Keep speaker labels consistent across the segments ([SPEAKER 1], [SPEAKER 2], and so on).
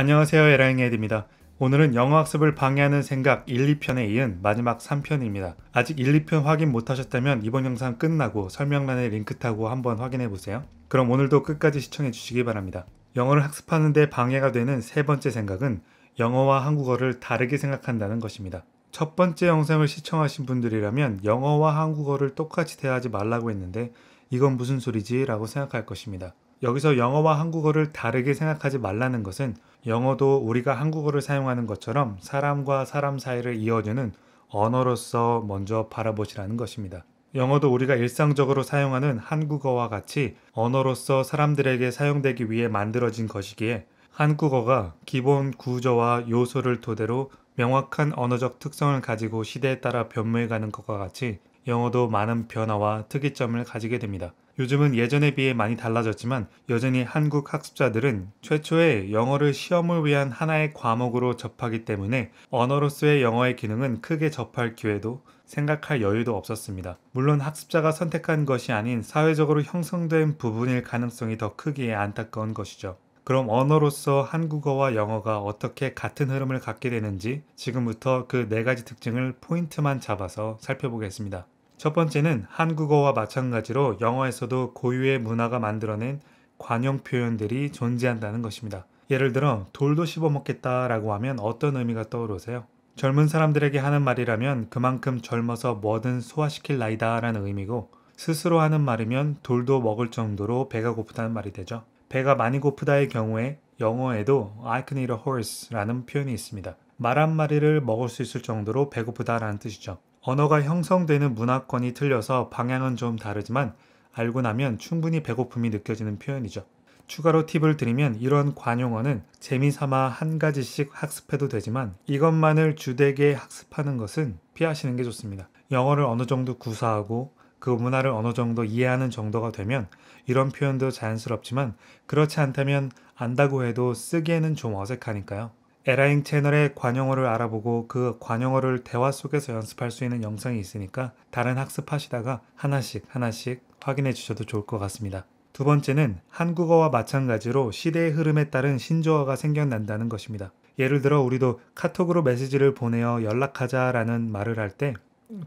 [SPEAKER 1] 안녕하세요. 에라잉에드입니다. 오늘은 영어 학습을 방해하는 생각 1, 2편에 이은 마지막 3편입니다. 아직 1, 2편 확인 못하셨다면 이번 영상 끝나고 설명란에 링크 타고 한번 확인해 보세요. 그럼 오늘도 끝까지 시청해 주시기 바랍니다. 영어를 학습하는데 방해가 되는 세 번째 생각은 영어와 한국어를 다르게 생각한다는 것입니다. 첫 번째 영상을 시청하신 분들이라면 영어와 한국어를 똑같이 대하지 말라고 했는데 이건 무슨 소리지? 라고 생각할 것입니다. 여기서 영어와 한국어를 다르게 생각하지 말라는 것은 영어도 우리가 한국어를 사용하는 것처럼 사람과 사람 사이를 이어주는 언어로서 먼저 바라보시라는 것입니다. 영어도 우리가 일상적으로 사용하는 한국어와 같이 언어로서 사람들에게 사용되기 위해 만들어진 것이기에 한국어가 기본 구조와 요소를 토대로 명확한 언어적 특성을 가지고 시대에 따라 변모해가는 것과 같이 영어도 많은 변화와 특이점을 가지게 됩니다. 요즘은 예전에 비해 많이 달라졌지만 여전히 한국 학습자들은 최초의 영어를 시험을 위한 하나의 과목으로 접하기 때문에 언어로서의 영어의 기능은 크게 접할 기회도 생각할 여유도 없었습니다. 물론 학습자가 선택한 것이 아닌 사회적으로 형성된 부분일 가능성이 더 크기에 안타까운 것이죠. 그럼 언어로서 한국어와 영어가 어떻게 같은 흐름을 갖게 되는지 지금부터 그 네 가지 특징을 포인트만 잡아서 살펴보겠습니다. 첫 번째는 한국어와 마찬가지로 영어에서도 고유의 문화가 만들어낸 관용 표현들이 존재한다는 것입니다. 예를 들어 돌도 씹어먹겠다라고 하면 어떤 의미가 떠오르세요? 젊은 사람들에게 하는 말이라면 그만큼 젊어서 뭐든 소화시킬 나이다라는 의미고 스스로 하는 말이면 돌도 먹을 정도로 배가 고프다는 말이 되죠. 배가 많이 고프다의 경우에 영어에도 I can eat a horse라는 표현이 있습니다. 말 한마리를 먹을 수 있을 정도로 배고프다라는 뜻이죠. 언어가 형성되는 문화권이 틀려서 방향은 좀 다르지만 알고 나면 충분히 배고픔이 느껴지는 표현이죠. 추가로 팁을 드리면 이런 관용어는 재미삼아 한 가지씩 학습해도 되지만 이것만을 주되게 학습하는 것은 피하시는 게 좋습니다. 영어를 어느 정도 구사하고 그 문화를 어느 정도 이해하는 정도가 되면 이런 표현도 자연스럽지만 그렇지 않다면 안다고 해도 쓰기에는 좀 어색하니까요. 에라잉 채널의 관용어를 알아보고 그 관용어를 대화 속에서 연습할 수 있는 영상이 있으니까 다른 학습하시다가 하나씩 하나씩 확인해 주셔도 좋을 것 같습니다. 두 번째는 한국어와 마찬가지로 시대의 흐름에 따른 신조어가 생겨난다는 것입니다. 예를 들어 우리도 카톡으로 메시지를 보내어 연락하자라는 말을 할 때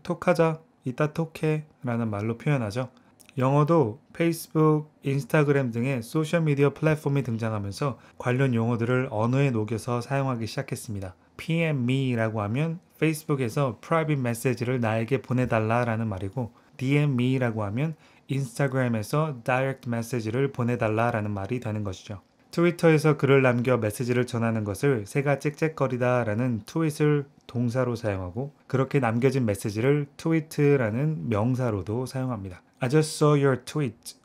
[SPEAKER 1] 톡하자, 이따 톡해 라는 말로 표현하죠. 영어도 페이스북, 인스타그램 등의 소셜미디어 플랫폼이 등장하면서 관련 용어들을 언어에 녹여서 사용하기 시작했습니다. PM me라고 하면 페이스북에서 프라이빗 메시지를 나에게 보내달라라는 말이고 DM me라고 하면 인스타그램에서 다이렉트 메시지를 보내달라라는 말이 되는 것이죠. 트위터에서 글을 남겨 메시지를 전하는 것을 새가 짹짹거리다라는 트윗을 동사로 사용하고 그렇게 남겨진 메시지를 트위트라는 명사로도 사용합니다. I just saw your tweet.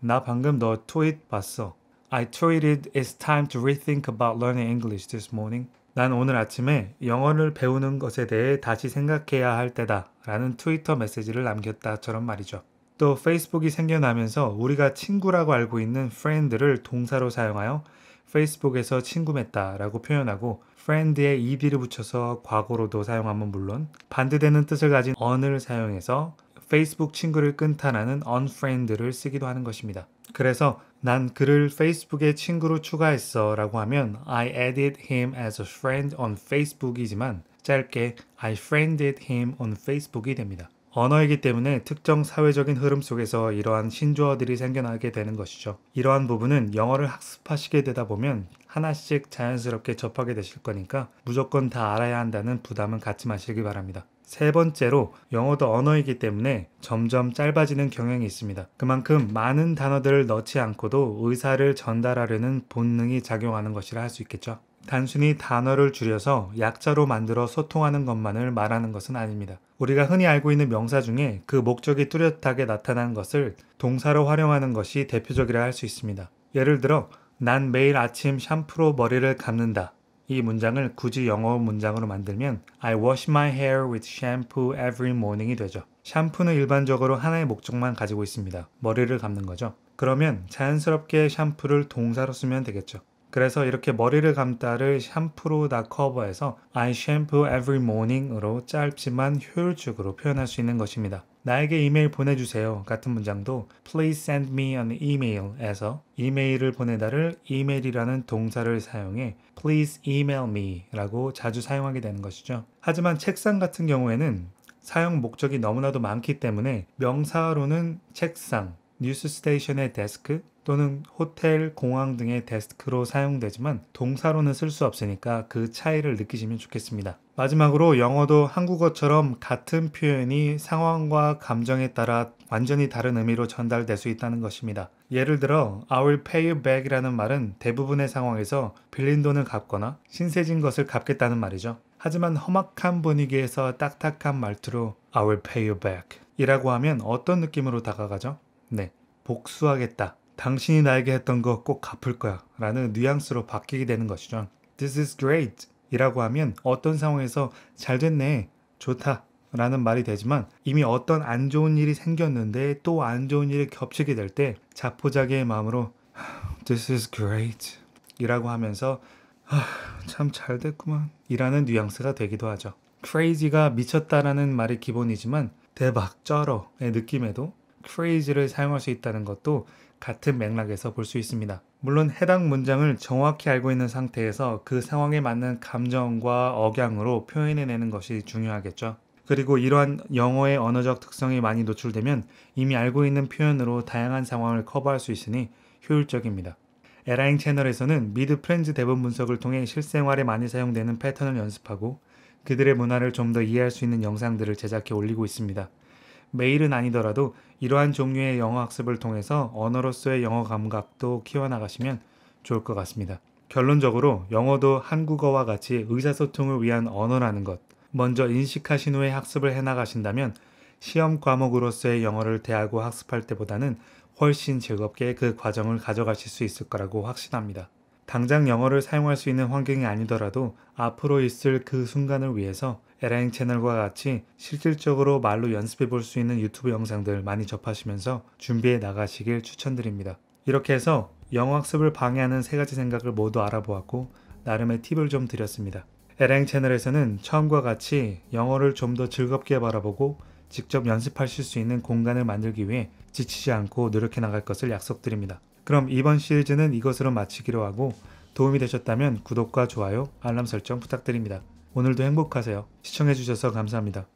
[SPEAKER 1] 나 방금 너 트윗 봤어. I tweeted it's time to rethink about learning English this morning. 난 오늘 아침에 영어를 배우는 것에 대해 다시 생각해야 할 때다 라는 트위터 메시지를 남겼다처럼 말이죠. 또 페이스북이 생겨나면서 우리가 친구라고 알고 있는 friend를 동사로 사용하여 페이스북에서 친구 맺다 라고 표현하고 friend에 ed를 붙여서 과거로도 사용하면 물론 반대되는 뜻을 가진 on을 사용해서 페이스북 친구를 끈탄하는 unfriend를 쓰기도 하는 것입니다. 그래서 난 그를 페이스북에 친구로 추가했어 라고 하면 I added him as a friend on Facebook이지만 짧게 I friended him on Facebook이 됩니다. 언어이기 때문에 특정 사회적인 흐름 속에서 이러한 신조어들이 생겨나게 되는 것이죠. 이러한 부분은 영어를 학습하시게 되다 보면 하나씩 자연스럽게 접하게 되실 거니까 무조건 다 알아야 한다는 부담은 갖지 마시기 바랍니다. 세 번째로 영어도 언어이기 때문에 점점 짧아지는 경향이 있습니다. 그만큼 많은 단어들을 넣지 않고도 의사를 전달하려는 본능이 작용하는 것이라 할 수 있겠죠. 단순히 단어를 줄여서 약자로 만들어 소통하는 것만을 말하는 것은 아닙니다. 우리가 흔히 알고 있는 명사 중에 그 목적이 뚜렷하게 나타난 것을 동사로 활용하는 것이 대표적이라 할 수 있습니다. 예를 들어, 난 매일 아침 샴푸로 머리를 감는다. 이 문장을 굳이 영어 문장으로 만들면 I wash my hair with shampoo every morning이 되죠. 샴푸는 일반적으로 하나의 목적만 가지고 있습니다. 머리를 감는 거죠. 그러면 자연스럽게 샴푸를 동사로 쓰면 되겠죠. 그래서 이렇게 머리를 감다를 샴푸로 다 커버해서 I shampoo every morning으로 짧지만 효율적으로 표현할 수 있는 것입니다. 나에게 이메일 보내주세요 같은 문장도 Please send me an email에서 이메일을 보내다를 이메일이라는 동사를 사용해 Please email me 라고 자주 사용하게 되는 것이죠. 하지만 책상 같은 경우에는 사용 목적이 너무나도 많기 때문에 명사로는 책상, 뉴스 스테이션의 데스크, 또는 호텔, 공항 등의 데스크로 사용되지만 동사로는 쓸 수 없으니까 그 차이를 느끼시면 좋겠습니다. 마지막으로 영어도 한국어처럼 같은 표현이 상황과 감정에 따라 완전히 다른 의미로 전달될 수 있다는 것입니다. 예를 들어 I will pay you back 이라는 말은 대부분의 상황에서 빌린 돈을 갚거나 신세진 것을 갚겠다는 말이죠. 하지만 험악한 분위기에서 딱딱한 말투로 I will pay you back 이라고 하면 어떤 느낌으로 다가가죠? 네, 복수하겠다. 당신이 나에게 했던 거 꼭 갚을 거야 라는 뉘앙스로 바뀌게 되는 것이죠. This is great 이라고 하면 어떤 상황에서 잘 됐네, 좋다 라는 말이 되지만 이미 어떤 안 좋은 일이 생겼는데 또 안 좋은 일이 겹치게 될 때 자포자기의 마음으로 This is great 이라고 하면서 아, 참잘 됐구만 이라는 뉘앙스가 되기도 하죠. crazy가 미쳤다라는 말이 기본이지만 대박, 쩔어의 느낌에도 phrase를 사용할 수 있다는 것도 같은 맥락에서 볼 수 있습니다. 물론 해당 문장을 정확히 알고 있는 상태에서 그 상황에 맞는 감정과 억양으로 표현해내는 것이 중요하겠죠. 그리고 이러한 영어의 언어적 특성이 많이 노출되면 이미 알고 있는 표현으로 다양한 상황을 커버할 수 있으니 효율적입니다. 에라잉 채널에서는 미드 프렌즈 대본 분석을 통해 실생활에 많이 사용되는 패턴을 연습하고 그들의 문화를 좀 더 이해할 수 있는 영상들을 제작해 올리고 있습니다. 매일은 아니더라도 이러한 종류의 영어 학습을 통해서 언어로서의 영어 감각도 키워나가시면 좋을 것 같습니다. 결론적으로 영어도 한국어와 같이 의사소통을 위한 언어라는 것, 먼저 인식하신 후에 학습을 해나가신다면 시험 과목으로서의 영어를 대하고 학습할 때보다는 훨씬 즐겁게 그 과정을 가져가실 수 있을 거라고 확신합니다. 당장 영어를 사용할 수 있는 환경이 아니더라도 앞으로 있을 그 순간을 위해서 에라잉 채널과 같이 실질적으로 말로 연습해 볼 수 있는 유튜브 영상들 많이 접하시면서 준비해 나가시길 추천드립니다. 이렇게 해서 영어 학습을 방해하는 세 가지 생각을 모두 알아보았고 나름의 팁을 좀 드렸습니다. 에라잉 채널에서는 처음과 같이 영어를 좀 더 즐겁게 바라보고 직접 연습하실 수 있는 공간을 만들기 위해 지치지 않고 노력해 나갈 것을 약속드립니다. 그럼 이번 시리즈는 이것으로 마치기로 하고 도움이 되셨다면 구독과 좋아요, 알람 설정 부탁드립니다. 오늘도 행복하세요. 시청해주셔서 감사합니다.